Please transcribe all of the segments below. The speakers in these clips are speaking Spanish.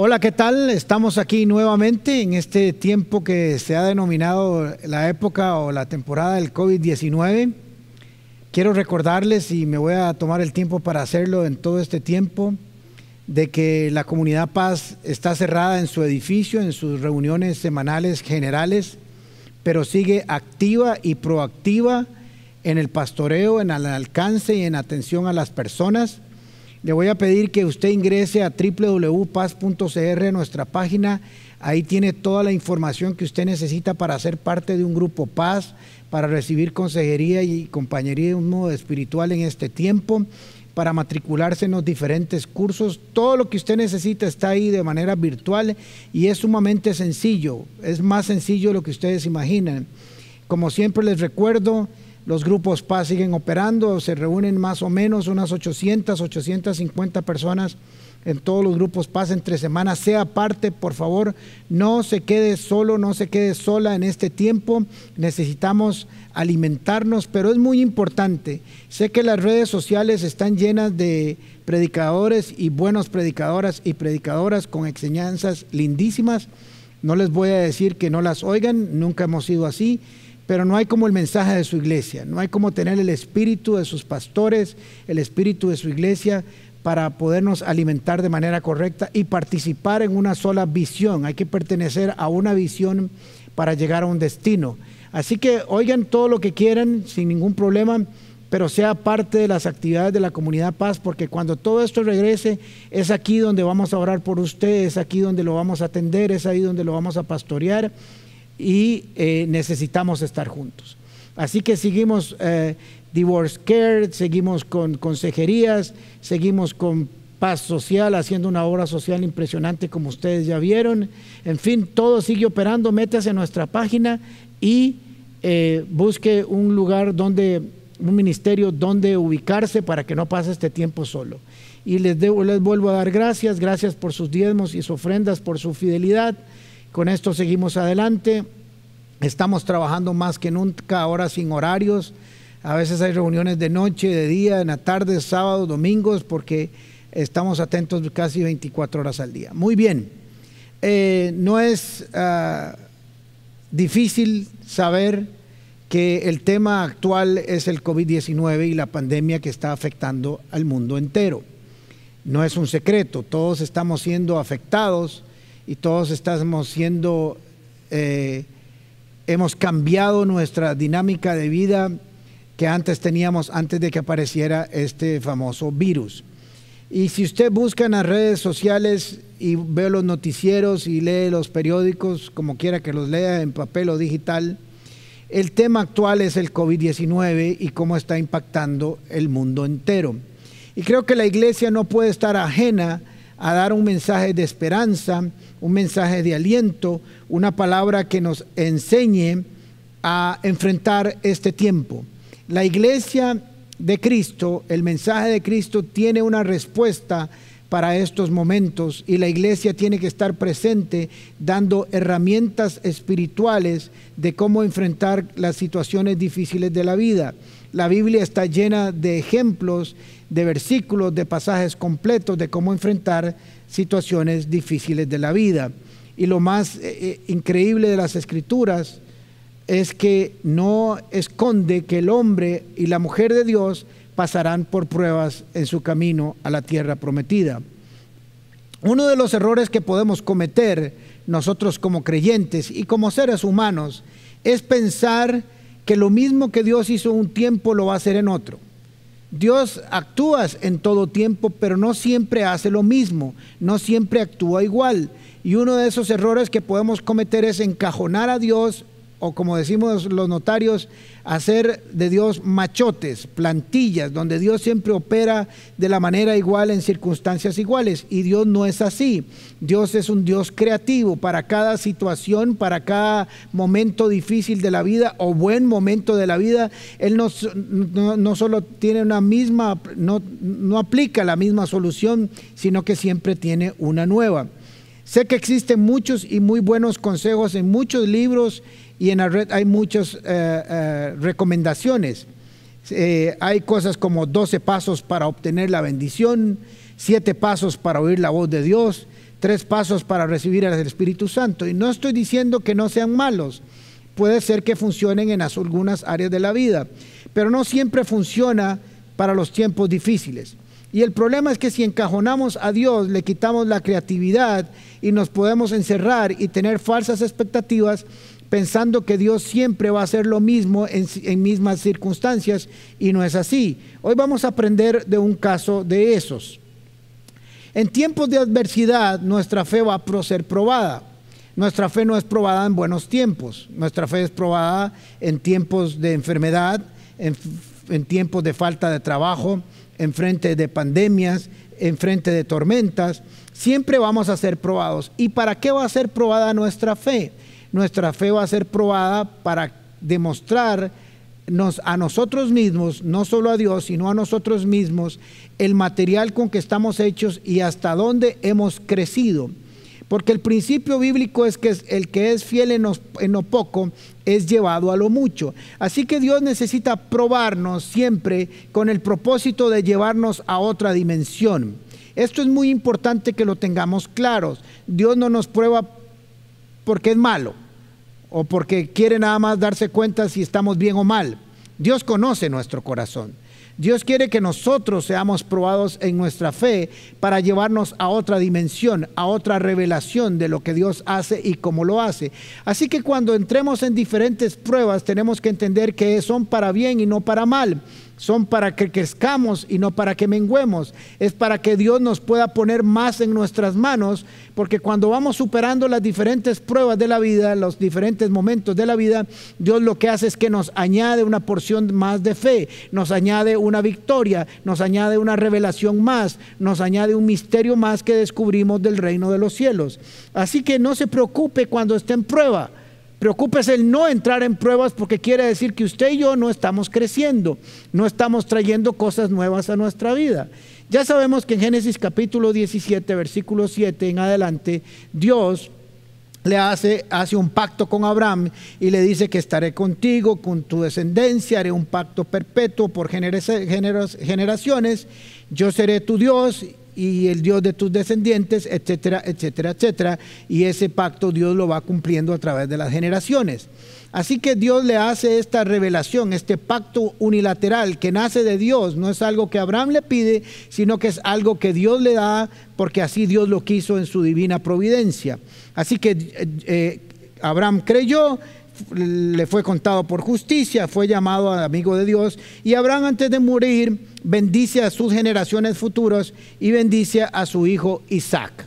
Hola, ¿qué tal? Estamos aquí nuevamente en este tiempo que se ha denominado la época o la temporada del COVID-19. Quiero recordarles, y me voy a tomar el tiempo para hacerlo en todo este tiempo, de que la comunidad Paz está cerrada en su edificio, en sus reuniones semanales generales, pero sigue activa y proactiva en el pastoreo, en el alcance y en atención a las personas. Le voy a pedir que usted ingrese a www.paz.cr, nuestra página, Ahí tiene toda la información que usted necesita para ser parte de un grupo paz, para recibir consejería y un modo espiritual en este tiempo, para matricularse en los diferentes cursos. Todo lo que usted necesita está ahí de manera virtual y es sumamente sencillo. Es más sencillo de lo que ustedes imaginan. Como siempre les recuerdo, los grupos paz siguen operando, se reúnen más o menos unas 800, 850 personas en todos los grupos pasen tres semanas, sea parte, por favor, no se quede solo, no se quede sola en este tiempo, necesitamos alimentarnos, pero es muy importante. Sé que las redes sociales están llenas de predicadores y buenos predicadoras y predicadoras con enseñanzas lindísimas. No les voy a decir que no las oigan, nunca hemos sido así, pero no hay como el mensaje de su iglesia, no hay como tener el espíritu de sus pastores, el espíritu de su iglesia para podernos alimentar de manera correcta y participar en una sola visión. Hay que pertenecer a una visión para llegar a un destino. Así que oigan todo lo que quieran sin ningún problema, pero sea parte de las actividades de la comunidad paz, porque cuando todo esto regrese, es aquí donde vamos a orar por ustedes, es aquí donde lo vamos a atender, es ahí donde lo vamos a pastorear y eh, necesitamos estar juntos. Así que seguimos eh, Divorce Care, seguimos con consejerías, seguimos con Paz Social, haciendo una obra social impresionante como ustedes ya vieron. En fin, todo sigue operando. Métase en nuestra página y eh, busque un lugar donde, un ministerio donde ubicarse para que no pase este tiempo solo. Y les, les vuelvo a dar gracias, gracias por sus diezmos y sus ofrendas, por su fidelidad. Con esto seguimos adelante. Estamos trabajando más que nunca ahora sin horarios a veces hay reuniones de noche, de día, en la tarde, sábados, domingos, porque estamos atentos casi 24 horas al día. Muy bien, eh, no es ah, difícil saber que el tema actual es el COVID-19 y la pandemia que está afectando al mundo entero. No es un secreto, todos estamos siendo afectados y todos estamos siendo, eh, hemos cambiado nuestra dinámica de vida que antes teníamos antes de que apareciera este famoso virus. Y si usted busca en las redes sociales y ve los noticieros y lee los periódicos, como quiera que los lea, en papel o digital, el tema actual es el COVID-19 y cómo está impactando el mundo entero. Y creo que la iglesia no puede estar ajena a dar un mensaje de esperanza, un mensaje de aliento, una palabra que nos enseñe a enfrentar este tiempo. La iglesia de Cristo, el mensaje de Cristo tiene una respuesta para estos momentos y la iglesia tiene que estar presente dando herramientas espirituales de cómo enfrentar las situaciones difíciles de la vida. La Biblia está llena de ejemplos, de versículos, de pasajes completos de cómo enfrentar situaciones difíciles de la vida. Y lo más eh, eh, increíble de las escrituras es que no esconde que el hombre y la mujer de Dios pasarán por pruebas en su camino a la tierra prometida. Uno de los errores que podemos cometer nosotros como creyentes y como seres humanos es pensar que lo mismo que Dios hizo un tiempo lo va a hacer en otro. Dios actúa en todo tiempo, pero no siempre hace lo mismo, no siempre actúa igual. Y uno de esos errores que podemos cometer es encajonar a Dios o como decimos los notarios, hacer de Dios machotes, plantillas, donde Dios siempre opera de la manera igual en circunstancias iguales. Y Dios no es así. Dios es un Dios creativo para cada situación, para cada momento difícil de la vida o buen momento de la vida. Él no, no, no solo tiene una misma, no, no aplica la misma solución, sino que siempre tiene una nueva. Sé que existen muchos y muy buenos consejos en muchos libros y en la red hay muchas eh, eh, recomendaciones. Eh, hay cosas como 12 pasos para obtener la bendición, 7 pasos para oír la voz de Dios, 3 pasos para recibir al Espíritu Santo. Y no estoy diciendo que no sean malos, puede ser que funcionen en algunas áreas de la vida, pero no siempre funciona para los tiempos difíciles. Y el problema es que si encajonamos a Dios, le quitamos la creatividad y nos podemos encerrar y tener falsas expectativas pensando que Dios siempre va a hacer lo mismo en, mismas circunstancias y no es así. Hoy vamos a aprender de un caso de esos. En tiempos de adversidad nuestra fe va a ser probada. Nuestra fe no es probada en buenos tiempos, nuestra fe es probada en tiempos de enfermedad, en, en tiempos de falta de trabajo, en frente de pandemias, en frente de tormentas. Siempre vamos a ser probados. ¿Y para qué va a ser probada nuestra fe? nuestra fe va a ser probada para demostrar a nosotros mismos, no solo a Dios, sino a nosotros mismos, el material con que estamos hechos y hasta dónde hemos crecido. Porque el principio bíblico es que el que es fiel en lo, en poco es llevado a lo mucho. Así que Dios necesita probarnos siempre con el propósito de llevarnos a otra dimensión. Esto es muy importante que lo tengamos claros. Dios no nos prueba porque es malo o porque quiere nada más darse cuenta si estamos bien o mal. Dios conoce nuestro corazón. Dios quiere que nosotros seamos probados en nuestra fe para llevarnos a otra dimensión, a otra revelación de lo que Dios hace y cómo lo hace. Así que cuando entremos en diferentes pruebas tenemos que entender que son para bien y no para mal son para que crezcamos y no para que menguemos. Es para que Dios nos pueda poner más en nuestras manos, porque cuando vamos superando las diferentes pruebas de la vida, los diferentes momentos de la vida, Dios lo que hace es que nos añade una porción más de fe, nos añade una victoria, nos añade una revelación más, nos añade un misterio más que descubrimos del reino de los cielos. Así que no se preocupe cuando esté en prueba Preocúpese el no entrar en pruebas porque quiere decir que usted y yo no estamos creciendo, no estamos trayendo cosas nuevas a nuestra vida. Ya sabemos que en Génesis capítulo 17, versículo 7 en adelante, Dios le hace, hace un pacto con Abraham y le dice que estaré contigo, con tu descendencia, haré un pacto perpetuo por generaciones, yo seré tu Dios y el Dios de tus descendientes, etcétera, etcétera, etcétera. Y ese pacto Dios lo va cumpliendo a través de las generaciones. Así que Dios le hace esta revelación, este pacto unilateral que nace de Dios. No es algo que Abraham le pide, sino que es algo que Dios le da porque así Dios lo quiso en su divina providencia. Así que eh, eh, Abraham creyó, le fue contado por justicia, fue llamado amigo de Dios. Y Abraham antes de morir bendice a sus generaciones futuras y bendice a su hijo Isaac.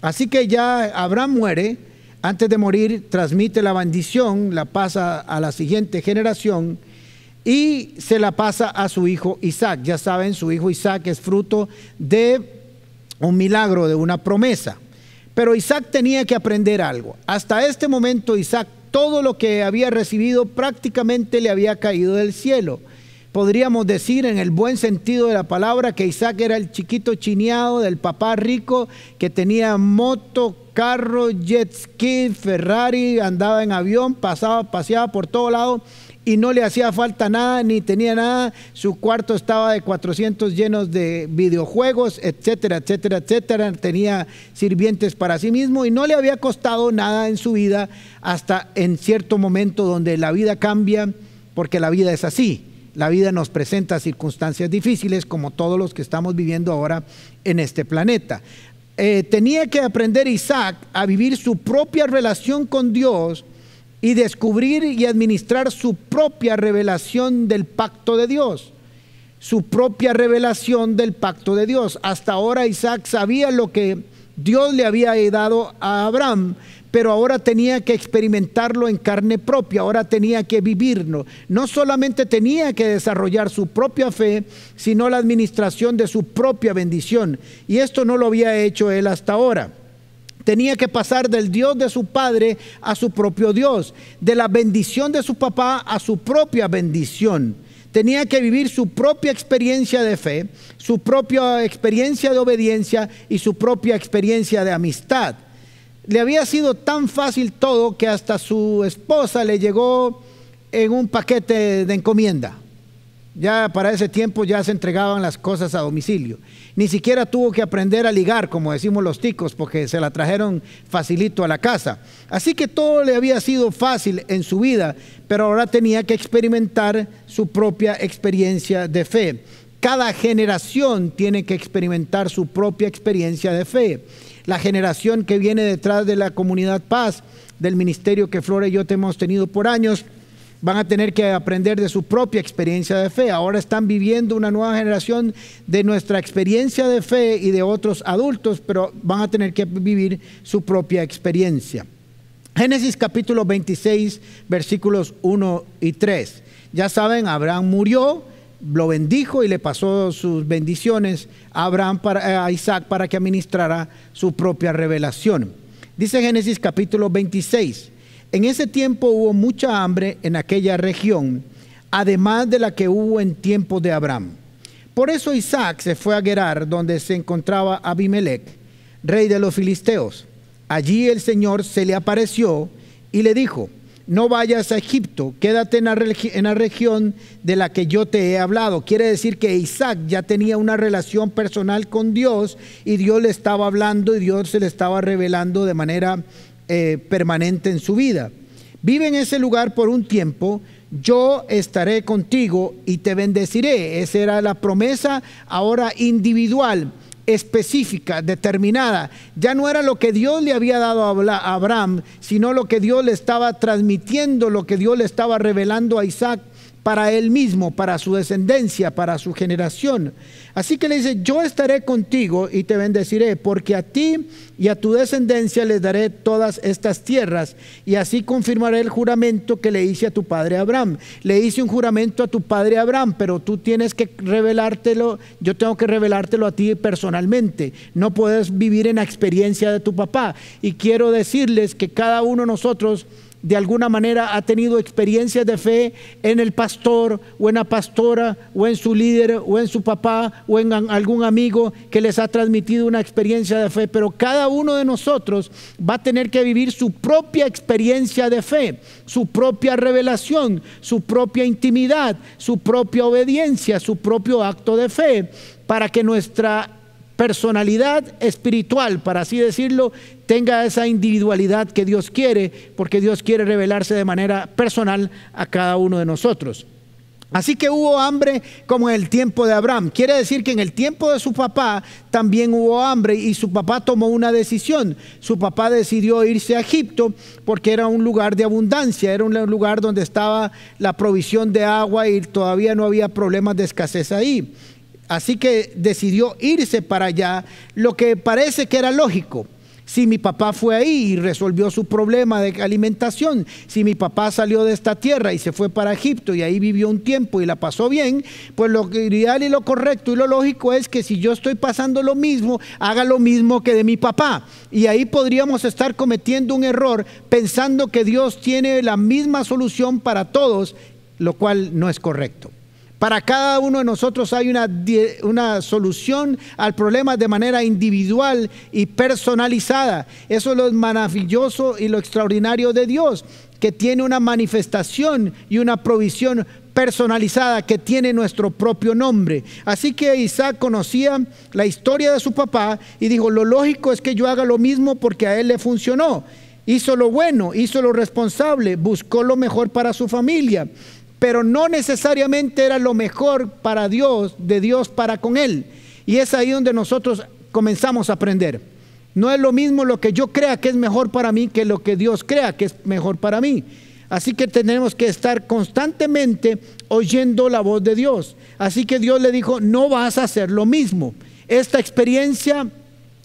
Así que ya Abraham muere, antes de morir transmite la bendición, la pasa a la siguiente generación y se la pasa a su hijo Isaac. Ya saben, su hijo Isaac es fruto de un milagro, de una promesa. Pero Isaac tenía que aprender algo. Hasta este momento Isaac todo lo que había recibido prácticamente le había caído del cielo. Podríamos decir en el buen sentido de la palabra que Isaac era el chiquito chineado del papá rico que tenía moto, carro, jet ski, Ferrari, andaba en avión, pasaba, paseaba por todo lado y no le hacía falta nada, ni tenía nada, su cuarto estaba de 400 llenos de videojuegos, etcétera, etcétera, etcétera, tenía sirvientes para sí mismo y no le había costado nada en su vida hasta en cierto momento donde la vida cambia, porque la vida es así, la vida nos presenta circunstancias difíciles como todos los que estamos viviendo ahora en este planeta. Eh, tenía que aprender Isaac a vivir su propia relación con Dios, y descubrir y administrar su propia revelación del pacto de Dios, su propia revelación del pacto de Dios. Hasta ahora Isaac sabía lo que Dios le había dado a Abraham, pero ahora tenía que experimentarlo en carne propia, ahora tenía que vivirlo. No solamente tenía que desarrollar su propia fe, sino la administración de su propia bendición. Y esto no lo había hecho él hasta ahora. Tenía que pasar del Dios de su padre a su propio Dios, de la bendición de su papá a su propia bendición. Tenía que vivir su propia experiencia de fe, su propia experiencia de obediencia y su propia experiencia de amistad. Le había sido tan fácil todo que hasta su esposa le llegó en un paquete de encomienda. Ya para ese tiempo ya se entregaban las cosas a domicilio. Ni siquiera tuvo que aprender a ligar, como decimos los ticos, porque se la trajeron facilito a la casa. Así que todo le había sido fácil en su vida, pero ahora tenía que experimentar su propia experiencia de fe. Cada generación tiene que experimentar su propia experiencia de fe. La generación que viene detrás de la comunidad paz, del ministerio que Flora y yo te hemos tenido por años, van a tener que aprender de su propia experiencia de fe. Ahora están viviendo una nueva generación de nuestra experiencia de fe y de otros adultos, pero van a tener que vivir su propia experiencia. Génesis capítulo 26, versículos 1 y 3. Ya saben, Abraham murió, lo bendijo y le pasó sus bendiciones a, Abraham para, eh, a Isaac para que administrara su propia revelación. Dice Génesis capítulo 26. En ese tiempo hubo mucha hambre en aquella región, además de la que hubo en tiempo de Abraham. Por eso Isaac se fue a Gerar, donde se encontraba Abimelech, rey de los filisteos. Allí el Señor se le apareció y le dijo, no vayas a Egipto, quédate en la, en la, región de la que yo te he hablado. Quiere decir que Isaac ya tenía una relación personal con Dios y Dios le estaba hablando y Dios se le estaba revelando de manera eh, permanente en su vida. Vive en ese lugar por un tiempo, yo estaré contigo y te bendeciré. Esa era la promesa ahora individual, específica, determinada. Ya no era lo que Dios le había dado a Abraham, sino lo que Dios le estaba transmitiendo, lo que Dios le estaba revelando a Isaac para él mismo, para su descendencia, para su generación. Así que le dice, yo estaré contigo y te bendeciré, porque a ti y a tu descendencia les daré todas estas tierras, y así confirmaré el juramento que le hice a tu padre Abraham. Le hice un juramento a tu padre Abraham, pero tú tienes que revelártelo, yo tengo que revelártelo a ti personalmente. No puedes vivir en la experiencia de tu papá. Y quiero decirles que cada uno de nosotros de alguna manera ha tenido experiencias de fe en el pastor o en la pastora o en su líder o en su papá o en algún amigo que les ha transmitido una experiencia de fe, pero cada uno de nosotros va a tener que vivir su propia experiencia de fe, su propia revelación, su propia intimidad, su propia obediencia, su propio acto de fe, para que nuestra personalidad espiritual, para así decirlo, tenga esa individualidad que Dios quiere, porque Dios quiere revelarse de manera personal a cada uno de nosotros. Así que hubo hambre como en el tiempo de Abraham. Quiere decir que en el tiempo de su papá también hubo hambre y su papá tomó una decisión. Su papá decidió irse a Egipto porque era un lugar de abundancia, era un lugar donde estaba la provisión de agua y todavía no había problemas de escasez ahí. Así que decidió irse para allá, lo que parece que era lógico. Si mi papá fue ahí y resolvió su problema de alimentación, si mi papá salió de esta tierra y se fue para Egipto y ahí vivió un tiempo y la pasó bien, pues lo ideal y lo correcto y lo lógico es que si yo estoy pasando lo mismo, haga lo mismo que de mi papá. Y ahí podríamos estar cometiendo un error pensando que Dios tiene la misma solución para todos, lo cual no es correcto. Para cada uno de nosotros hay una, solución al problema de manera individual y personalizada. Eso es lo maravilloso y lo extraordinario de Dios, que tiene una manifestación y una provisión personalizada que tiene nuestro propio nombre. Así que Isaac conocía la historia de su papá y dijo, lo lógico es que yo haga lo mismo porque a él le funcionó. Hizo lo bueno, hizo lo responsable, buscó lo mejor para su familia pero no necesariamente era lo mejor para Dios, de Dios para con él. Y es ahí donde nosotros comenzamos a aprender. No es lo mismo lo que yo crea que es mejor para mí que lo que Dios crea que es mejor para mí. Así que tenemos que estar constantemente oyendo la voz de Dios. Así que Dios le dijo, no vas a hacer lo mismo. Esta experiencia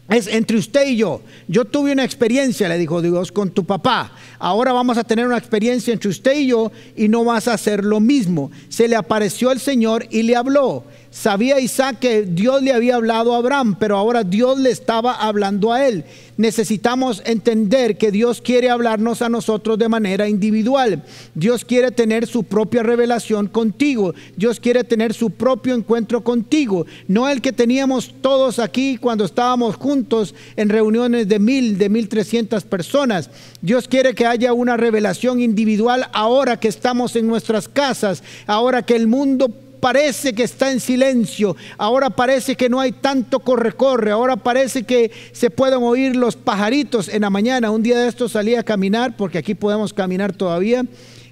es entre usted y yo. Yo tuve una experiencia, le dijo Dios, con tu papá. Ahora vamos a tener una experiencia entre usted y yo y no vas a hacer lo mismo. Se le apareció el Señor y le habló. Sabía Isaac que Dios le había hablado a Abraham, pero ahora Dios le estaba hablando a él. Necesitamos entender que Dios quiere hablarnos a nosotros de manera individual. Dios quiere tener su propia revelación contigo. Dios quiere tener su propio encuentro contigo. No el que teníamos todos aquí cuando estábamos juntos en reuniones de mil, de mil trescientas personas. Dios quiere que haya una revelación individual ahora que estamos en nuestras casas, ahora que el mundo parece que está en silencio, ahora parece que no hay tanto corre-corre, ahora parece que se pueden oír los pajaritos en la mañana. Un día de estos salí a caminar, porque aquí podemos caminar todavía,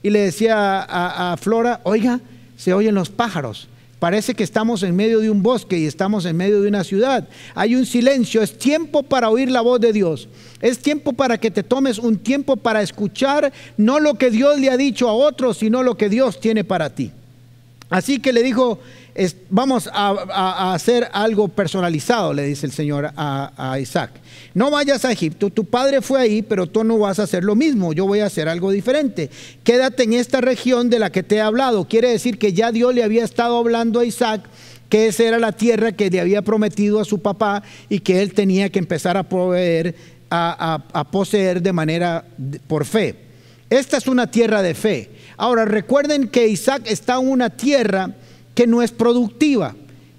y le decía a, a Flora, oiga, se oyen los pájaros. Parece que estamos en medio de un bosque y estamos en medio de una ciudad. Hay un silencio. Es tiempo para oír la voz de Dios. Es tiempo para que te tomes un tiempo para escuchar no lo que Dios le ha dicho a otros, sino lo que Dios tiene para ti. Así que le dijo, vamos a, hacer algo personalizado, le dice el Señor a, Isaac. No vayas a Egipto, tu padre fue ahí, pero tú no vas a hacer lo mismo, yo voy a hacer algo diferente. Quédate en esta región de la que te he hablado. Quiere decir que ya Dios le había estado hablando a Isaac que esa era la tierra que le había prometido a su papá y que él tenía que empezar a proveer, a poseer de manera por fe. Esta es una tierra de fe. Ahora, recuerden que Isaac está en una tierra que no es productiva.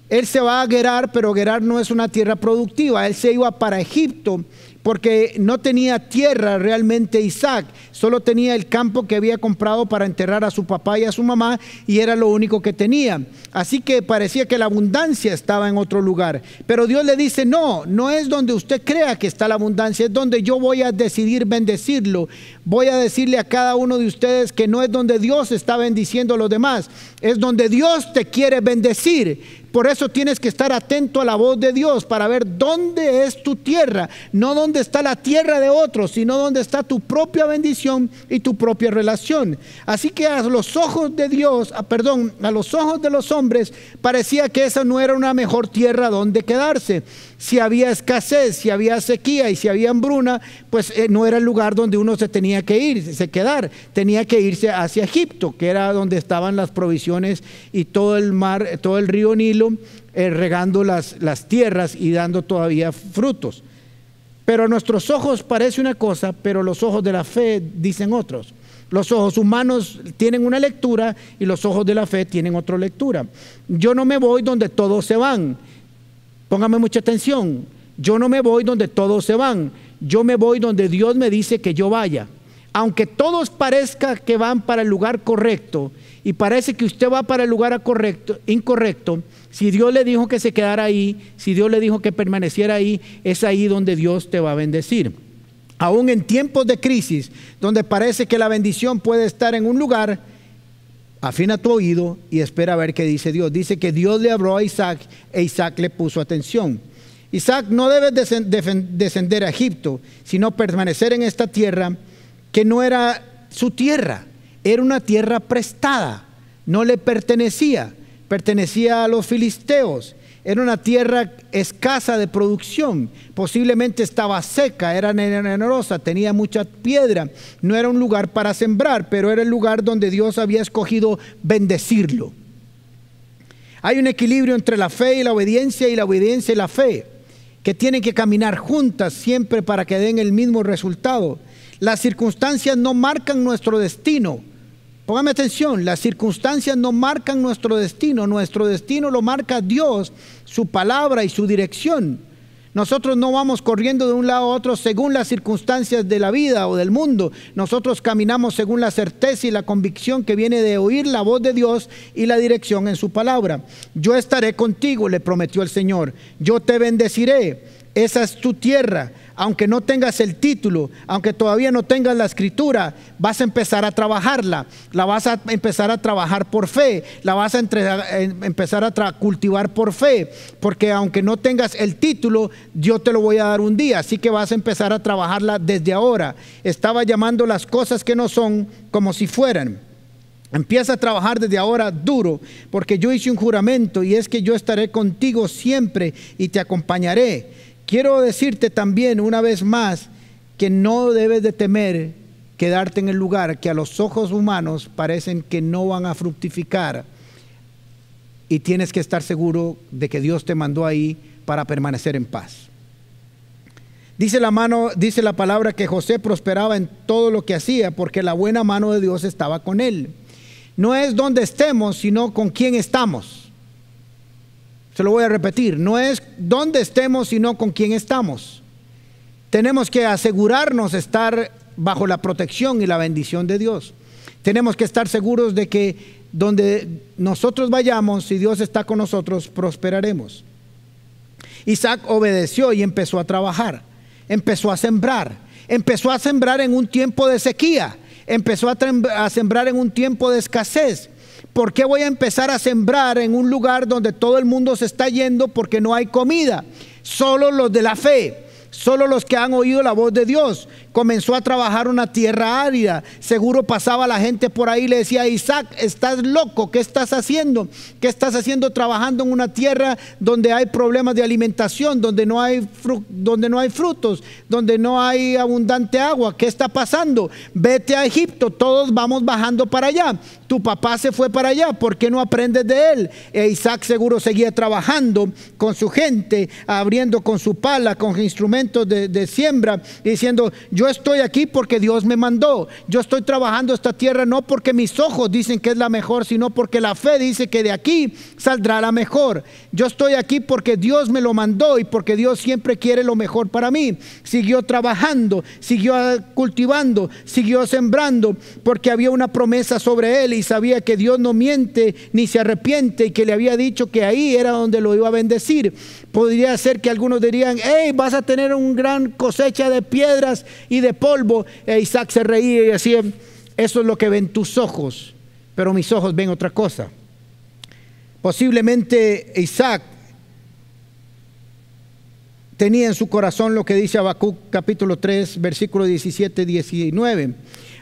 Él se va a Gerar, pero Gerar no es una tierra productiva. Él se iba para Egipto porque no tenía tierra realmente Isaac, solo tenía el campo que había comprado para enterrar a su papá y a su mamá y era lo único que tenía. Así que parecía que la abundancia estaba en otro lugar. Pero Dios le dice, no, no es donde usted crea que está la abundancia, es donde yo voy a decidir bendecirlo. Voy a decirle a cada uno de ustedes que no es donde Dios está bendiciendo a los demás, es donde Dios te quiere bendecir por eso tienes que estar atento a la voz de Dios para ver dónde es tu tierra, no dónde está la tierra de otros, sino dónde está tu propia bendición y tu propia relación. Así que a los ojos de Dios, ah, perdón, a los ojos de los hombres, parecía que esa no era una mejor tierra donde quedarse si había escasez, si había sequía y si había hambruna, pues eh, no era el lugar donde uno se tenía que ir, se quedar, tenía que irse hacia Egipto, que era donde estaban las provisiones y todo el mar, eh, todo el río Nilo eh, regando las, las tierras y dando todavía frutos. Pero a nuestros ojos parece una cosa, pero los ojos de la fe dicen otros. Los ojos humanos tienen una lectura y los ojos de la fe tienen otra lectura. Yo no me voy donde todos se van. Póngame mucha atención. Yo no me voy donde todos se van. Yo me voy donde Dios me dice que yo vaya. Aunque todos parezca que van para el lugar correcto y parece que usted va para el lugar incorrecto, si Dios le dijo que se quedara ahí, si Dios le dijo que permaneciera ahí, es ahí donde Dios te va a bendecir. Aún en tiempos de crisis, donde parece que la bendición puede estar en un lugar, Afina tu oído y espera a ver qué dice Dios. Dice que Dios le habló a Isaac e Isaac le puso atención. Isaac no debe descender a Egipto, sino permanecer en esta tierra que no era su tierra, era una tierra prestada, no le pertenecía, pertenecía a los filisteos. Era una tierra escasa de producción, posiblemente estaba seca, era generosa, tenía mucha piedra, no era un lugar para sembrar, pero era el lugar donde Dios había escogido bendecirlo. Hay un equilibrio entre la fe y la obediencia y la obediencia y la fe, que tienen que caminar juntas siempre para que den el mismo resultado. Las circunstancias no marcan nuestro destino, Póngame atención, las circunstancias no marcan nuestro destino, nuestro destino lo marca Dios, su palabra y su dirección. Nosotros no vamos corriendo de un lado a otro según las circunstancias de la vida o del mundo. Nosotros caminamos según la certeza y la convicción que viene de oír la voz de Dios y la dirección en su palabra. Yo estaré contigo, le prometió el Señor. Yo te bendeciré. Esa es tu tierra aunque no tengas el título, aunque todavía no tengas la escritura, vas a empezar a trabajarla, la vas a empezar a trabajar por fe, la vas a eh, empezar a cultivar por fe, porque aunque no tengas el título, yo te lo voy a dar un día, así que vas a empezar a trabajarla desde ahora. Estaba llamando las cosas que no son como si fueran. Empieza a trabajar desde ahora duro, porque yo hice un juramento y es que yo estaré contigo siempre y te acompañaré Quiero decirte también una vez más que no debes de temer quedarte en el lugar que a los ojos humanos parecen que no van a fructificar y tienes que estar seguro de que Dios te mandó ahí para permanecer en paz. Dice la mano, dice la palabra que José prosperaba en todo lo que hacía porque la buena mano de Dios estaba con él. No es donde estemos, sino con quién estamos. Se lo voy a repetir, no es dónde estemos, sino con quién estamos. Tenemos que asegurarnos estar bajo la protección y la bendición de Dios. Tenemos que estar seguros de que donde nosotros vayamos, si Dios está con nosotros, prosperaremos. Isaac obedeció y empezó a trabajar, empezó a sembrar, empezó a sembrar en un tiempo de sequía, empezó a sembrar en un tiempo de escasez, ¿por qué voy a empezar a sembrar en un lugar donde todo el mundo se está yendo porque no hay comida? Solo los de la fe solo los que han oído la voz de Dios. Comenzó a trabajar una tierra árida. Seguro pasaba la gente por ahí y le decía, Isaac, estás loco, ¿qué estás haciendo? ¿Qué estás haciendo trabajando en una tierra donde hay problemas de alimentación, donde no hay, donde no hay frutos, donde no hay abundante agua? ¿Qué está pasando? Vete a Egipto, todos vamos bajando para allá. Tu papá se fue para allá, ¿por qué no aprendes de él? E Isaac seguro seguía trabajando con su gente, abriendo con su pala, con instrumentos de, siembra, diciendo, yo estoy aquí porque Dios me mandó, yo estoy trabajando esta tierra no porque mis ojos dicen que es la mejor, sino porque la fe dice que de aquí saldrá la mejor. Yo estoy aquí porque Dios me lo mandó y porque Dios siempre quiere lo mejor para mí. Siguió trabajando, siguió cultivando, siguió sembrando, porque había una promesa sobre él y sabía que Dios no miente ni se arrepiente y que le había dicho que ahí era donde lo iba a bendecir. Podría ser que algunos dirían, hey, vas a tener un gran cosecha de piedras y de polvo. E Isaac se reía y decía, eso es lo que ven tus ojos, pero mis ojos ven otra cosa. Posiblemente Isaac tenía en su corazón lo que dice Habacuc capítulo 3, versículo 17, 19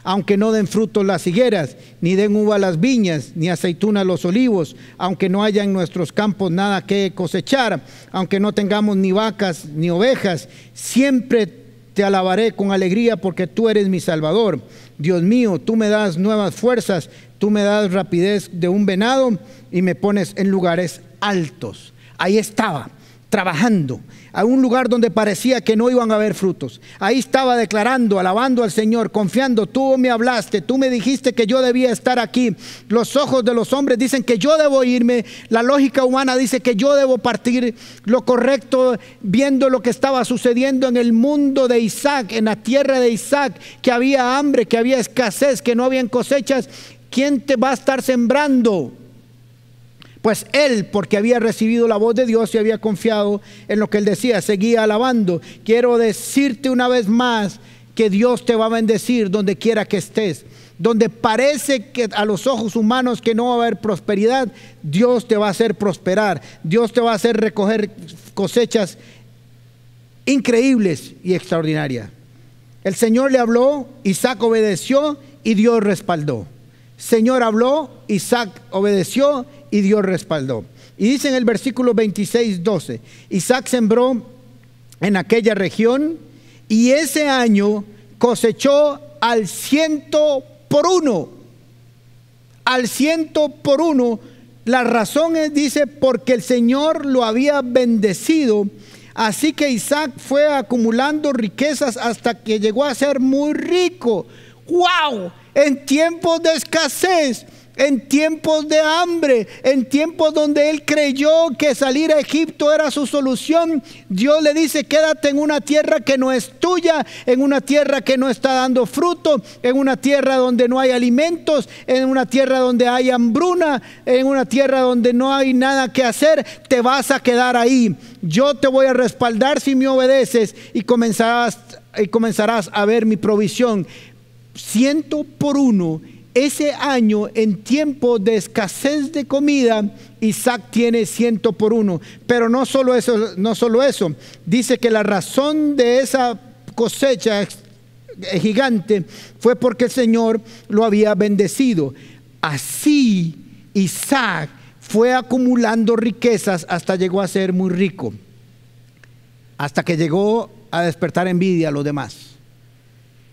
aunque no den frutos las higueras, ni den uva las viñas, ni aceituna los olivos, aunque no haya en nuestros campos nada que cosechar, aunque no tengamos ni vacas ni ovejas, siempre te alabaré con alegría porque tú eres mi Salvador. Dios mío, tú me das nuevas fuerzas, tú me das rapidez de un venado y me pones en lugares altos. Ahí estaba trabajando a un lugar donde parecía que no iban a haber frutos. Ahí estaba declarando, alabando al Señor, confiando, tú me hablaste, tú me dijiste que yo debía estar aquí. Los ojos de los hombres dicen que yo debo irme, la lógica humana dice que yo debo partir. Lo correcto, viendo lo que estaba sucediendo en el mundo de Isaac, en la tierra de Isaac, que había hambre, que había escasez, que no habían cosechas, ¿quién te va a estar sembrando? Pues él, porque había recibido la voz de Dios y había confiado en lo que él decía, seguía alabando. Quiero decirte una vez más que Dios te va a bendecir donde quiera que estés. Donde parece que a los ojos humanos que no va a haber prosperidad, Dios te va a hacer prosperar. Dios te va a hacer recoger cosechas increíbles y extraordinarias. El Señor le habló, Isaac obedeció y Dios respaldó. Señor habló, Isaac obedeció y Dios respaldó. Y dice en el versículo 26, 12, Isaac sembró en aquella región y ese año cosechó al ciento por uno. Al ciento por uno. La razón es, dice, porque el Señor lo había bendecido. Así que Isaac fue acumulando riquezas hasta que llegó a ser muy rico. ¡Wow! En tiempos de escasez en tiempos de hambre, en tiempos donde él creyó que salir a Egipto era su solución, Dios le dice, quédate en una tierra que no es tuya, en una tierra que no está dando fruto, en una tierra donde no hay alimentos, en una tierra donde hay hambruna, en una tierra donde no hay nada que hacer, te vas a quedar ahí. Yo te voy a respaldar si me obedeces y comenzarás, y comenzarás a ver mi provisión. Ciento por uno ese año, en tiempo de escasez de comida, Isaac tiene ciento por uno. Pero no solo eso, no solo eso. Dice que la razón de esa cosecha eh, gigante fue porque el Señor lo había bendecido. Así Isaac fue acumulando riquezas hasta llegó a ser muy rico, hasta que llegó a despertar envidia a los demás.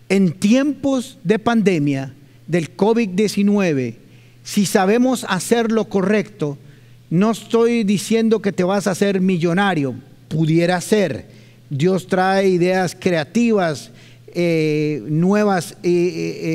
En tiempos de pandemia, del COVID-19, si sabemos hacer lo correcto, no estoy diciendo que te vas a hacer millonario, pudiera ser. Dios trae ideas creativas, eh, nuevas eh,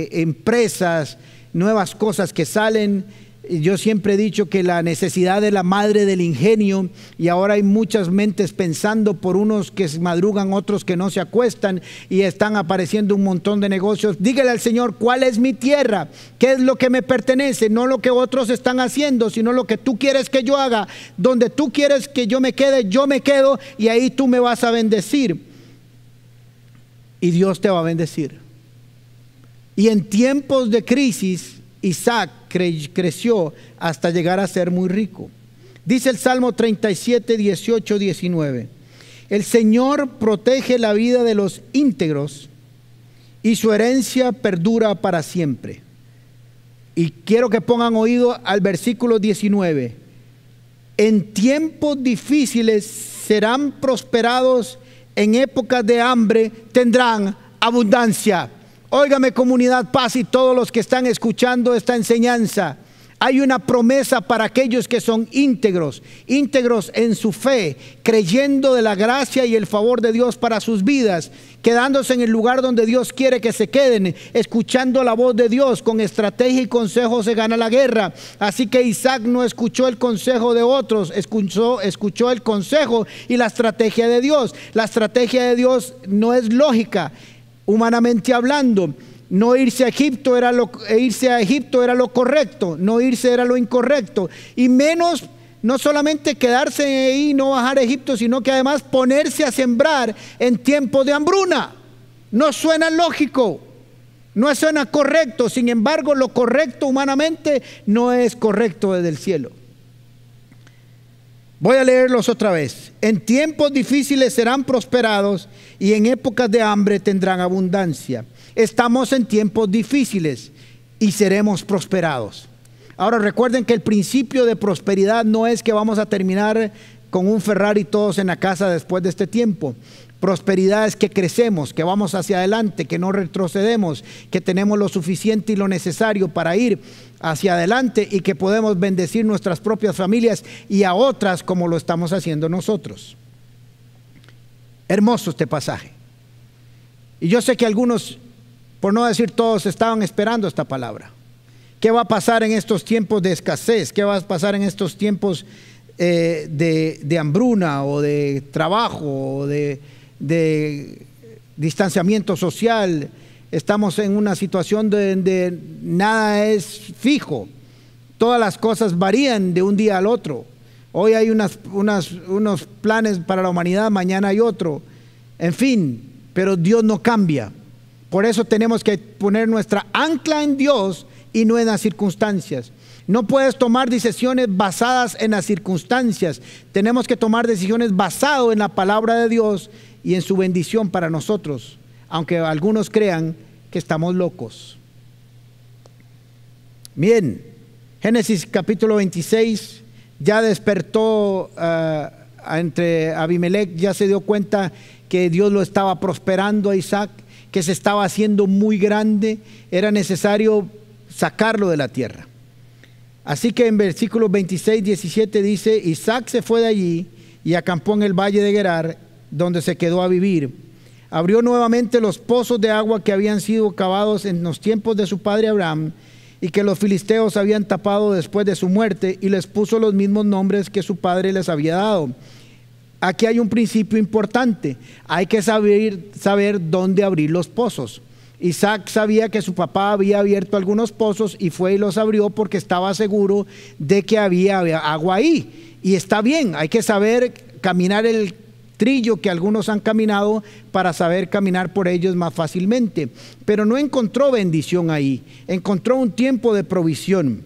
eh, empresas, nuevas cosas que salen yo siempre he dicho que la necesidad es la madre del ingenio y ahora hay muchas mentes pensando por unos que madrugan, otros que no se acuestan y están apareciendo un montón de negocios. Dígale al Señor, ¿cuál es mi tierra? ¿Qué es lo que me pertenece? No lo que otros están haciendo, sino lo que tú quieres que yo haga. Donde tú quieres que yo me quede, yo me quedo y ahí tú me vas a bendecir. Y Dios te va a bendecir. Y en tiempos de crisis, Isaac creció hasta llegar a ser muy rico. Dice el Salmo 37, 18, 19. El Señor protege la vida de los íntegros y su herencia perdura para siempre. Y quiero que pongan oído al versículo 19. En tiempos difíciles serán prosperados, en épocas de hambre tendrán abundancia. Óigame comunidad paz y todos los que están escuchando esta enseñanza. Hay una promesa para aquellos que son íntegros, íntegros en su fe, creyendo de la gracia y el favor de Dios para sus vidas, quedándose en el lugar donde Dios quiere que se queden, escuchando la voz de Dios, con estrategia y consejo se gana la guerra. Así que Isaac no escuchó el consejo de otros, escuchó, escuchó el consejo y la estrategia de Dios. La estrategia de Dios no es lógica humanamente hablando. No irse a Egipto era lo e irse a Egipto era lo correcto, no irse era lo incorrecto y menos no solamente quedarse ahí y no bajar a Egipto, sino que además ponerse a sembrar en tiempo de hambruna. No suena lógico. No suena correcto, sin embargo lo correcto humanamente no es correcto desde el cielo. Voy a leerlos otra vez. En tiempos difíciles serán prosperados y en épocas de hambre tendrán abundancia. Estamos en tiempos difíciles y seremos prosperados. Ahora recuerden que el principio de prosperidad no es que vamos a terminar con un Ferrari todos en la casa después de este tiempo. Prosperidad es que crecemos, que vamos hacia adelante, que no retrocedemos, que tenemos lo suficiente y lo necesario para ir hacia adelante y que podemos bendecir nuestras propias familias y a otras como lo estamos haciendo nosotros. Hermoso este pasaje. Y yo sé que algunos, por no decir todos, estaban esperando esta palabra. ¿Qué va a pasar en estos tiempos de escasez? ¿Qué va a pasar en estos tiempos eh, de, hambruna o de trabajo o de distanciamiento social? estamos en una situación donde nada es fijo, todas las cosas varían de un día al otro. Hoy hay unos planes para la humanidad, mañana hay otro. En fin, pero Dios no cambia. Por eso tenemos que poner nuestra ancla en Dios y no en las circunstancias. No puedes tomar decisiones basadas en las circunstancias. Tenemos que tomar decisiones basadas en la palabra de Dios y en su bendición para nosotros aunque algunos crean que estamos locos. Bien, Génesis capítulo 26, ya despertó ah, entre Abimelech, ya se dio cuenta que Dios lo estaba prosperando a Isaac, que se estaba haciendo muy grande, era necesario sacarlo de la tierra. Así que en versículos 26, 17 dice, Isaac se fue de allí y acampó en el valle de Gerar, donde se quedó a vivir abrió nuevamente los pozos de agua que habían sido cavados en los tiempos de su padre Abraham y que los filisteos habían tapado después de su muerte y les puso los mismos nombres que su padre les había dado. Aquí hay un principio importante, hay que saber, saber dónde abrir los pozos. Isaac sabía que su papá había abierto algunos pozos y fue y los abrió porque estaba seguro de que había agua ahí. Y está bien, hay que saber caminar el trillo que algunos han caminado para saber caminar por ellos más fácilmente. Pero no encontró bendición ahí, encontró un tiempo de provisión.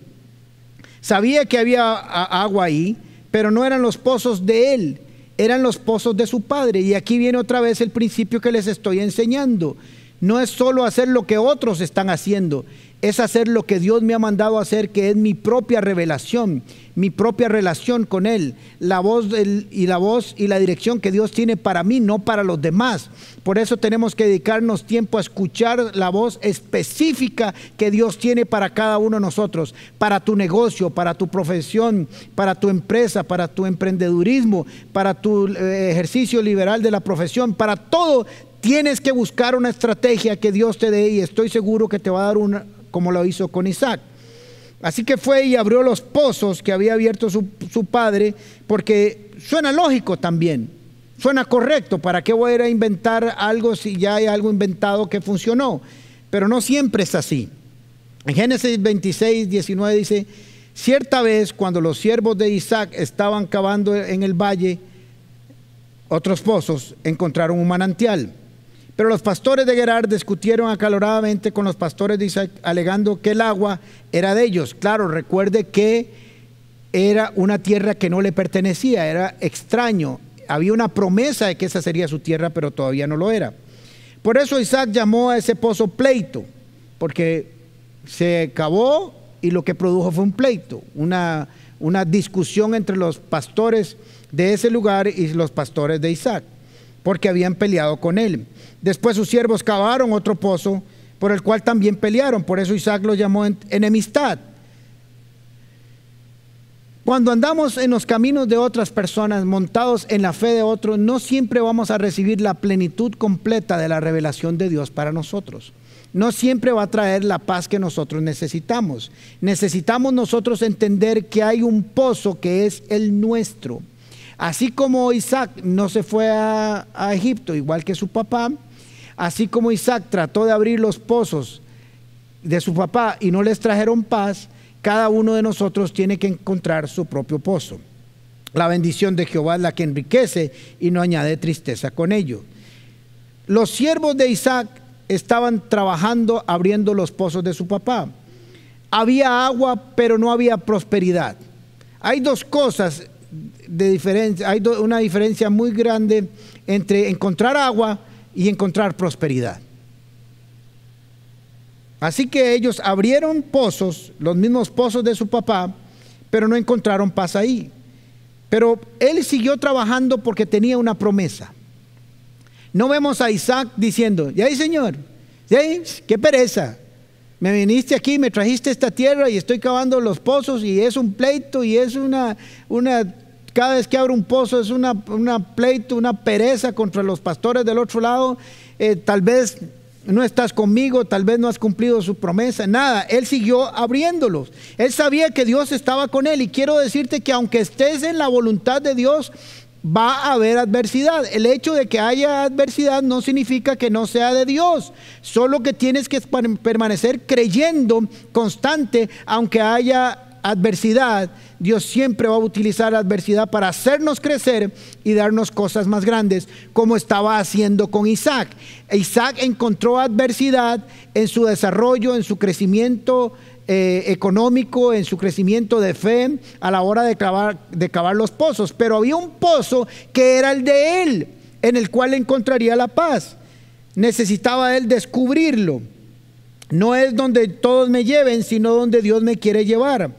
Sabía que había agua ahí, pero no eran los pozos de él, eran los pozos de su padre. Y aquí viene otra vez el principio que les estoy enseñando. No es solo hacer lo que otros están haciendo, es hacer lo que Dios me ha mandado hacer, que es mi propia revelación, mi propia relación con Él, la voz y la voz y la dirección que Dios tiene para mí, no para los demás. Por eso tenemos que dedicarnos tiempo a escuchar la voz específica que Dios tiene para cada uno de nosotros, para tu negocio, para tu profesión, para tu empresa, para tu emprendedurismo, para tu eh, ejercicio liberal de la profesión, para todo. Tienes que buscar una estrategia que Dios te dé y estoy seguro que te va a dar una, como lo hizo con Isaac. Así que fue y abrió los pozos que había abierto su, padre, porque suena lógico también, suena correcto, ¿para qué voy a ir a inventar algo si ya hay algo inventado que funcionó? Pero no siempre es así. En Génesis 26, 19 dice, cierta vez cuando los siervos de Isaac estaban cavando en el valle otros pozos, encontraron un manantial pero los pastores de Gerar discutieron acaloradamente con los pastores de Isaac, alegando que el agua era de ellos. Claro, recuerde que era una tierra que no le pertenecía, era extraño. Había una promesa de que esa sería su tierra, pero todavía no lo era. Por eso Isaac llamó a ese pozo pleito, porque se acabó y lo que produjo fue un pleito, una, una discusión entre los pastores de ese lugar y los pastores de Isaac porque habían peleado con él. Después sus siervos cavaron otro pozo, por el cual también pelearon, por eso Isaac lo llamó enemistad. Cuando andamos en los caminos de otras personas, montados en la fe de otros, no siempre vamos a recibir la plenitud completa de la revelación de Dios para nosotros. No siempre va a traer la paz que nosotros necesitamos. Necesitamos nosotros entender que hay un pozo que es el nuestro Así como Isaac no se fue a, Egipto igual que su papá, así como Isaac trató de abrir los pozos de su papá y no les trajeron paz, cada uno de nosotros tiene que encontrar su propio pozo. La bendición de Jehová es la que enriquece y no añade tristeza con ello. Los siervos de Isaac estaban trabajando abriendo los pozos de su papá. Había agua, pero no había prosperidad. Hay dos cosas de diferencia, hay una diferencia muy grande entre encontrar agua y encontrar prosperidad. Así que ellos abrieron pozos, los mismos pozos de su papá, pero no encontraron paz ahí. Pero él siguió trabajando porque tenía una promesa. No vemos a Isaac diciendo, ya ahí Señor, james qué pereza. Me viniste aquí, me trajiste esta tierra y estoy cavando los pozos y es un pleito y es una, una cada vez que abre un pozo es una, pleito, una pereza contra los pastores del otro lado. Eh, tal vez no estás conmigo, tal vez no has cumplido su promesa, nada. Él siguió abriéndolos. Él sabía que Dios estaba con él y quiero decirte que aunque estés en la voluntad de Dios, va a haber adversidad. El hecho de que haya adversidad no significa que no sea de Dios, solo que tienes que permanecer creyendo constante aunque haya adversidad, Dios siempre va a utilizar la adversidad para hacernos crecer y darnos cosas más grandes, como estaba haciendo con Isaac. Isaac encontró adversidad en su desarrollo, en su crecimiento eh, económico, en su crecimiento de fe, a la hora de cavar los pozos. Pero había un pozo que era el de él, en el cual encontraría la paz. Necesitaba él descubrirlo. No es donde todos me lleven, sino donde Dios me quiere llevar.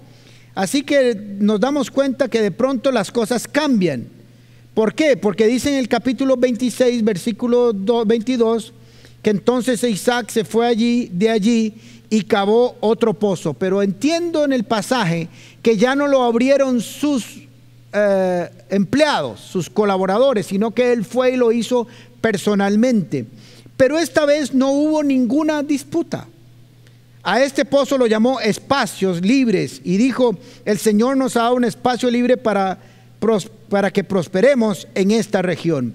Así que nos damos cuenta que de pronto las cosas cambian. ¿Por qué? Porque dice en el capítulo 26, versículo 22, que entonces Isaac se fue allí, de allí, y cavó otro pozo. Pero entiendo en el pasaje que ya no lo abrieron sus eh, empleados, sus colaboradores, sino que él fue y lo hizo personalmente. Pero esta vez no hubo ninguna disputa. A este pozo lo llamó espacios libres y dijo, el Señor nos ha dado un espacio libre para, para que prosperemos en esta región.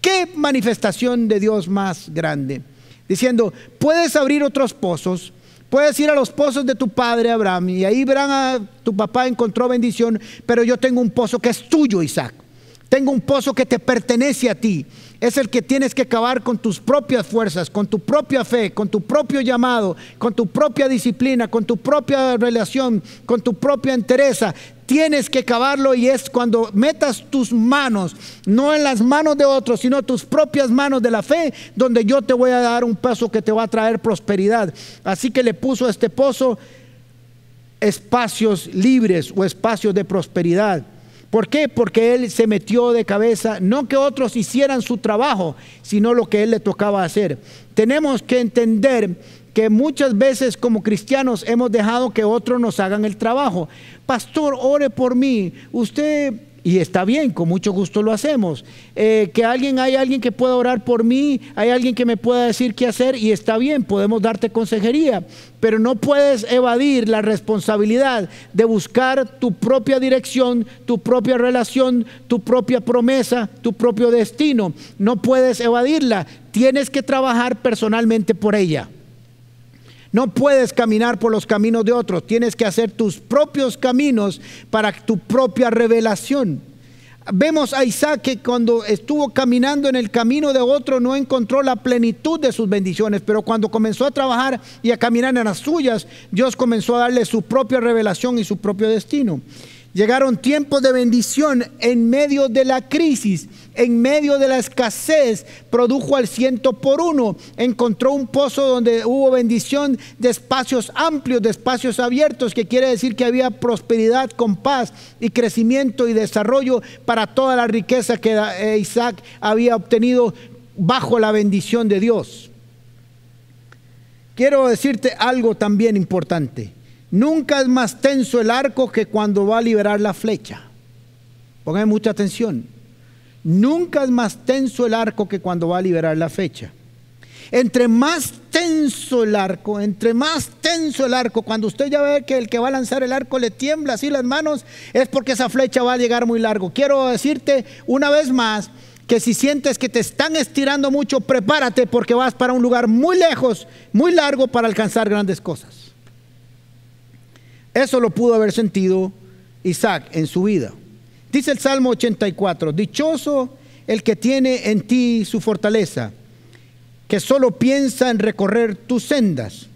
¿Qué manifestación de Dios más grande? Diciendo, puedes abrir otros pozos, puedes ir a los pozos de tu padre Abraham y ahí a tu papá encontró bendición, pero yo tengo un pozo que es tuyo, Isaac. Tengo un pozo que te pertenece a ti. Es el que tienes que cavar con tus propias fuerzas, con tu propia fe, con tu propio llamado, con tu propia disciplina, con tu propia relación, con tu propia entereza. Tienes que cavarlo y es cuando metas tus manos, no en las manos de otros, sino tus propias manos de la fe, donde yo te voy a dar un paso que te va a traer prosperidad. Así que le puso a este pozo espacios libres o espacios de prosperidad. ¿Por qué? Porque él se metió de cabeza, no que otros hicieran su trabajo, sino lo que él le tocaba hacer. Tenemos que entender que muchas veces como cristianos hemos dejado que otros nos hagan el trabajo. Pastor, ore por mí. Usted y está bien, con mucho gusto lo hacemos. Eh, que alguien, hay alguien que pueda orar por mí, hay alguien que me pueda decir qué hacer y está bien, podemos darte consejería, pero no puedes evadir la responsabilidad de buscar tu propia dirección, tu propia relación, tu propia promesa, tu propio destino. No puedes evadirla, tienes que trabajar personalmente por ella. No puedes caminar por los caminos de otros, tienes que hacer tus propios caminos para tu propia revelación. Vemos a Isaac que cuando estuvo caminando en el camino de otro no encontró la plenitud de sus bendiciones, pero cuando comenzó a trabajar y a caminar en las suyas, Dios comenzó a darle su propia revelación y su propio destino. Llegaron tiempos de bendición en medio de la crisis en medio de la escasez, produjo al ciento por uno. Encontró un pozo donde hubo bendición de espacios amplios, de espacios abiertos, que quiere decir que había prosperidad con paz y crecimiento y desarrollo para toda la riqueza que eh, Isaac había obtenido bajo la bendición de Dios. Quiero decirte algo también importante. Nunca es más tenso el arco que cuando va a liberar la flecha. Pongan mucha atención. Nunca es más tenso el arco que cuando va a liberar la fecha. Entre más tenso el arco, entre más tenso el arco, cuando usted ya ve que el que va a lanzar el arco le tiembla así las manos, es porque esa flecha va a llegar muy largo. Quiero decirte una vez más que si sientes que te están estirando mucho, prepárate porque vas para un lugar muy lejos, muy largo para alcanzar grandes cosas. Eso lo pudo haber sentido Isaac en su vida. Dice el Salmo 84, dichoso el que tiene en ti su fortaleza, que solo piensa en recorrer tus sendas.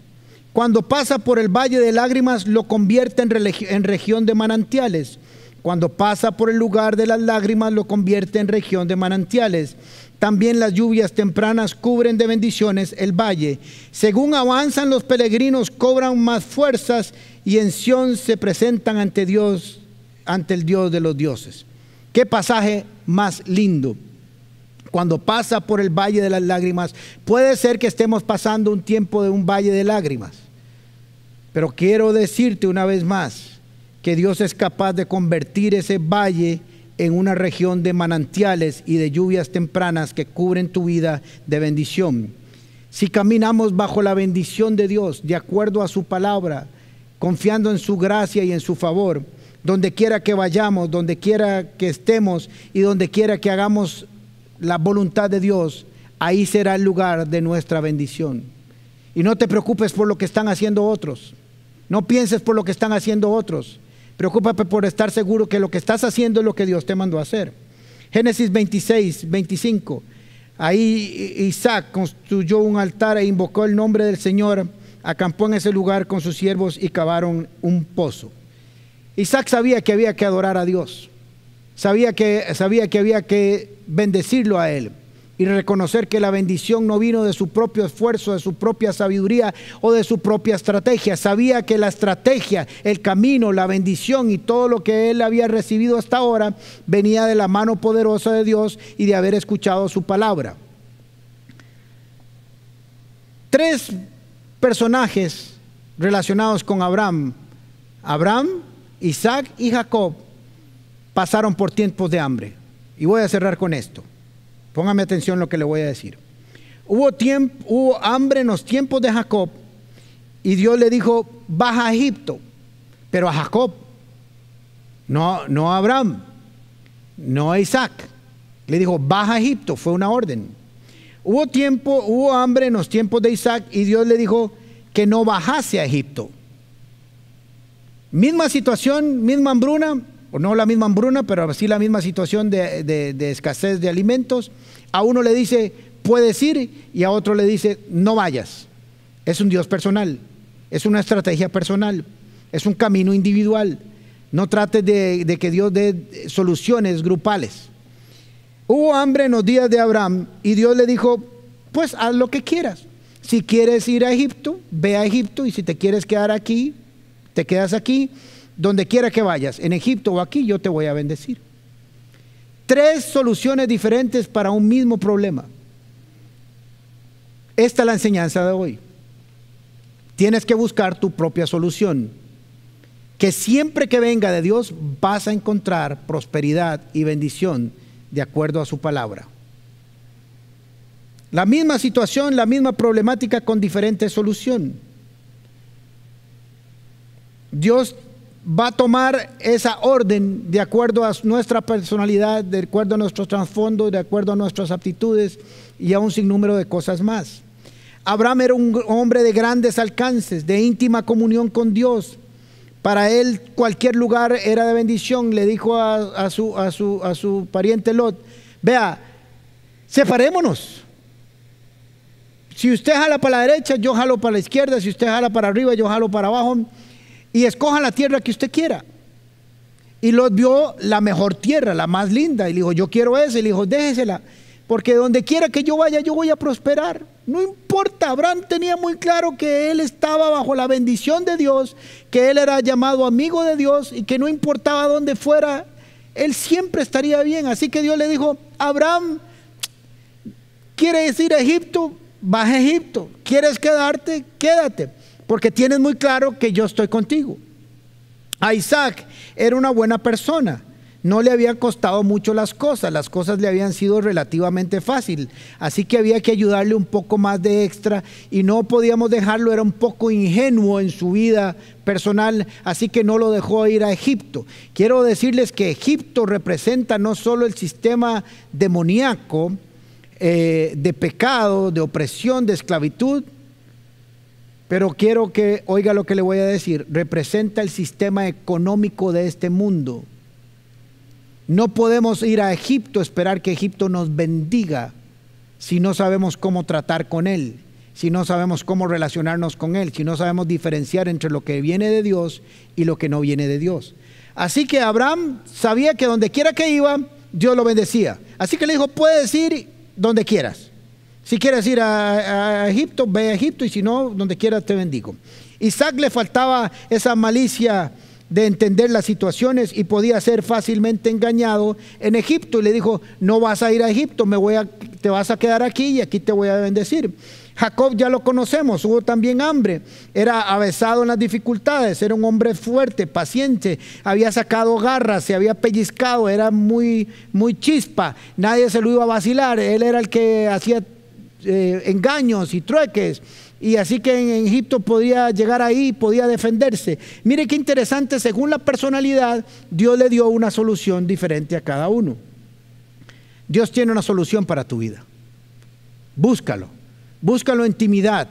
Cuando pasa por el valle de lágrimas, lo convierte en, región de manantiales. Cuando pasa por el lugar de las lágrimas, lo convierte en región de manantiales. También las lluvias tempranas cubren de bendiciones el valle. Según avanzan los peregrinos, cobran más fuerzas y en Sión se presentan ante Dios ante el Dios de los dioses. Qué pasaje más lindo. Cuando pasa por el valle de las lágrimas, puede ser que estemos pasando un tiempo de un valle de lágrimas. Pero quiero decirte una vez más que Dios es capaz de convertir ese valle en una región de manantiales y de lluvias tempranas que cubren tu vida de bendición. Si caminamos bajo la bendición de Dios, de acuerdo a su palabra, confiando en su gracia y en su favor, donde quiera que vayamos, donde quiera que estemos y donde quiera que hagamos la voluntad de Dios, ahí será el lugar de nuestra bendición. Y no te preocupes por lo que están haciendo otros, no pienses por lo que están haciendo otros, preocúpate por estar seguro que lo que estás haciendo es lo que Dios te mandó a hacer. Génesis 26, 25, ahí Isaac construyó un altar e invocó el nombre del Señor, acampó en ese lugar con sus siervos y cavaron un pozo. Isaac sabía que había que adorar a Dios, sabía que, había que bendecirlo a él y reconocer que la bendición no vino de su propio esfuerzo, de su propia sabiduría o de su propia estrategia. Sabía que la estrategia, el camino, la bendición y todo lo que él había recibido hasta ahora venía de la mano poderosa de Dios y de haber escuchado su palabra. Tres personajes relacionados con Abraham. Abraham, Isaac y Jacob pasaron por tiempos de hambre. Y voy a cerrar con esto. Póngame atención lo que le voy a decir. Hubo, tiempo, hubo hambre en los tiempos de Jacob y Dios le dijo, baja a Egipto, pero a Jacob, no, no a Abraham, no a Isaac. Le dijo, baja a Egipto, fue una orden. Hubo tiempo, hubo hambre en los tiempos de Isaac y Dios le dijo que no bajase a Egipto. Misma situación, misma hambruna, o no la misma hambruna, pero sí la misma situación de, escasez de alimentos. A uno le dice, puedes ir, y a otro le dice, no vayas. Es un Dios personal, es una estrategia personal, es un camino individual. No trates de, que Dios dé soluciones grupales. Hubo hambre en los días de Abraham y Dios le dijo, pues haz lo que quieras. Si quieres ir a Egipto, ve a Egipto y si te quieres quedar aquí, te quedas aquí, donde quiera que vayas, en Egipto o aquí, yo te voy a bendecir. Tres soluciones diferentes para un mismo problema. Esta es la enseñanza de hoy. Tienes que buscar tu propia solución, que siempre que venga de Dios vas a encontrar prosperidad y bendición de acuerdo a su palabra. La misma situación, la misma problemática con diferente solución. Dios va a tomar esa orden de acuerdo a nuestra personalidad, de acuerdo a nuestro trasfondo, de acuerdo a nuestras aptitudes y a un sinnúmero de cosas más. Abraham era un hombre de grandes alcances, de íntima comunión con Dios. Para él cualquier lugar era de bendición. Le dijo a, su, a, su, a su pariente Lot, vea, separémonos. Si usted jala para la derecha, yo jalo para la izquierda. Si usted jala para arriba, yo jalo para abajo y escoja la tierra que usted quiera. Y los vio la mejor tierra, la más linda, y le dijo, yo quiero esa, y le dijo, déjesela, porque donde quiera que yo vaya, yo voy a prosperar. No importa, Abraham tenía muy claro que él estaba bajo la bendición de Dios, que él era llamado amigo de Dios y que no importaba dónde fuera, él siempre estaría bien. Así que Dios le dijo, Abraham, ¿quieres ir a Egipto? Vas a Egipto. ¿Quieres quedarte? Quédate porque tienes muy claro que yo estoy contigo. A Isaac era una buena persona, no le había costado mucho las cosas, las cosas le habían sido relativamente fácil, así que había que ayudarle un poco más de extra y no podíamos dejarlo, era un poco ingenuo en su vida personal, así que no lo dejó ir a Egipto. Quiero decirles que Egipto representa no solo el sistema demoníaco, eh, de pecado, de opresión, de esclavitud, pero quiero que oiga lo que le voy a decir. Representa el sistema económico de este mundo. No podemos ir a Egipto, esperar que Egipto nos bendiga si no sabemos cómo tratar con él, si no sabemos cómo relacionarnos con él, si no sabemos diferenciar entre lo que viene de Dios y lo que no viene de Dios. Así que Abraham sabía que donde quiera que iba, Dios lo bendecía. Así que le dijo, puedes ir donde quieras. Si quieres ir a, Egipto, ve a Egipto y si no, donde quieras te bendigo. Isaac le faltaba esa malicia de entender las situaciones y podía ser fácilmente engañado en Egipto. Y le dijo, no vas a ir a Egipto, me voy a, te vas a quedar aquí y aquí te voy a bendecir. Jacob ya lo conocemos, hubo también hambre, era avesado en las dificultades, era un hombre fuerte, paciente, había sacado garras, se había pellizcado, era muy, muy chispa, nadie se lo iba a vacilar, él era el que hacía eh, engaños y trueques. Y así que en Egipto podía llegar ahí, podía defenderse. Mire qué interesante, según la personalidad, Dios le dio una solución diferente a cada uno. Dios tiene una solución para tu vida. Búscalo. Búscalo en intimidad.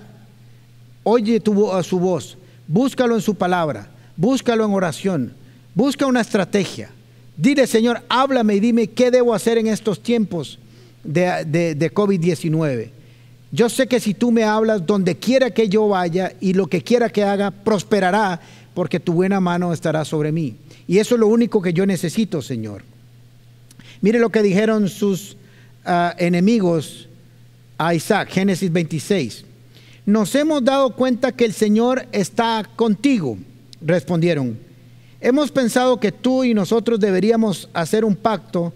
Oye tu, su voz. Búscalo en su palabra. Búscalo en oración. Busca una estrategia. Dile, Señor, háblame y dime qué debo hacer en estos tiempos de, de COVID-19. Yo sé que si tú me hablas, donde quiera que yo vaya y lo que quiera que haga, prosperará, porque tu buena mano estará sobre mí. Y eso es lo único que yo necesito, Señor. Mire lo que dijeron sus ah, enemigos a Isaac, Génesis 26. Nos hemos dado cuenta que el Señor está contigo, respondieron. Hemos pensado que tú y nosotros deberíamos hacer un pacto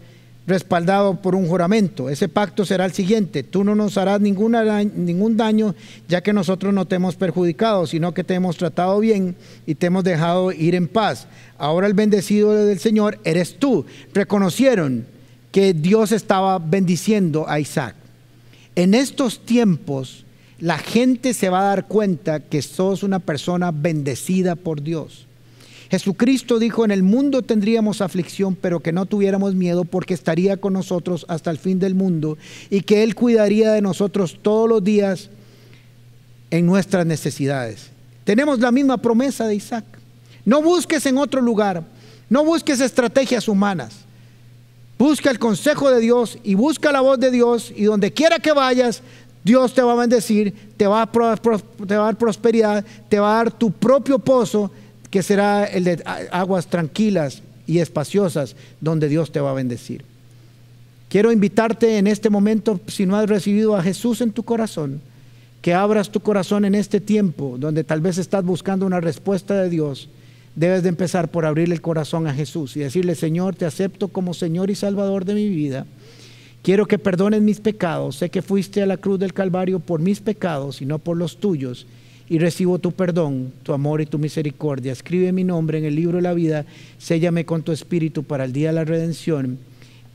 respaldado por un juramento. Ese pacto será el siguiente, tú no nos harás ninguna, ningún daño, ya que nosotros no te hemos perjudicado, sino que te hemos tratado bien y te hemos dejado ir en paz. Ahora el bendecido del Señor eres tú. Reconocieron que Dios estaba bendiciendo a Isaac. En estos tiempos, la gente se va a dar cuenta que sos una persona bendecida por Dios. Jesucristo dijo, en el mundo tendríamos aflicción, pero que no tuviéramos miedo porque estaría con nosotros hasta el fin del mundo y que Él cuidaría de nosotros todos los días en nuestras necesidades. Tenemos la misma promesa de Isaac. No busques en otro lugar, no busques estrategias humanas. Busca el consejo de Dios y busca la voz de Dios y donde quiera que vayas, Dios te va a bendecir, te va a, va dar prosperidad, te va a dar tu propio pozo que será el de aguas tranquilas y espaciosas, donde Dios te va a bendecir. Quiero invitarte en este momento, si no has recibido a Jesús en tu corazón, que abras tu corazón en este tiempo, donde tal vez estás buscando una respuesta de Dios. Debes de empezar por abrir el corazón a Jesús y decirle, Señor, te acepto como Señor y Salvador de mi vida. Quiero que perdones mis pecados. Sé que fuiste a la cruz del Calvario por mis pecados y no por los tuyos y recibo tu perdón, tu amor y tu misericordia. Escribe mi nombre en el libro de la vida, séllame con tu espíritu para el día de la redención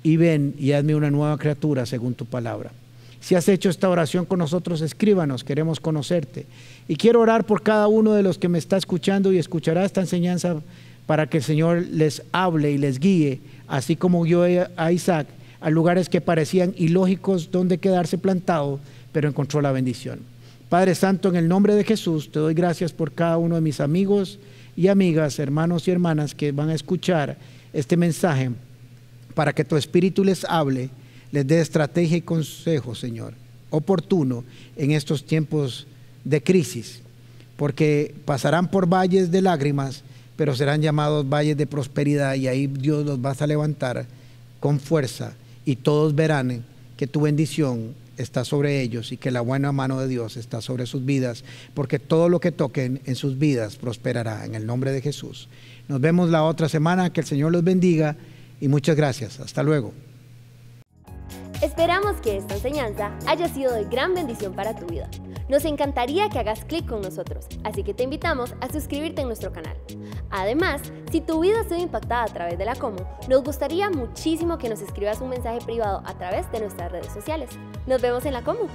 y ven y hazme una nueva criatura según tu palabra. Si has hecho esta oración con nosotros, escríbanos, queremos conocerte. Y quiero orar por cada uno de los que me está escuchando y escuchará esta enseñanza para que el Señor les hable y les guíe, así como guió a Isaac, a lugares que parecían ilógicos donde quedarse plantado, pero encontró la bendición. Padre Santo, en el nombre de Jesús, te doy gracias por cada uno de mis amigos y amigas, hermanos y hermanas que van a escuchar este mensaje, para que tu Espíritu les hable, les dé estrategia y consejo, Señor, oportuno en estos tiempos de crisis, porque pasarán por valles de lágrimas, pero serán llamados valles de prosperidad y ahí Dios los vas a levantar con fuerza y todos verán que tu bendición está sobre ellos y que la buena mano de Dios está sobre sus vidas, porque todo lo que toquen en sus vidas prosperará en el nombre de Jesús. Nos vemos la otra semana, que el Señor los bendiga y muchas gracias. Hasta luego. Esperamos que esta enseñanza haya sido de gran bendición para tu vida. Nos encantaría que hagas clic con nosotros, así que te invitamos a suscribirte en nuestro canal. Además, si tu vida ha sido impactada a través de la Como, nos gustaría muchísimo que nos escribas un mensaje privado a través de nuestras redes sociales. Nos vemos en la Como.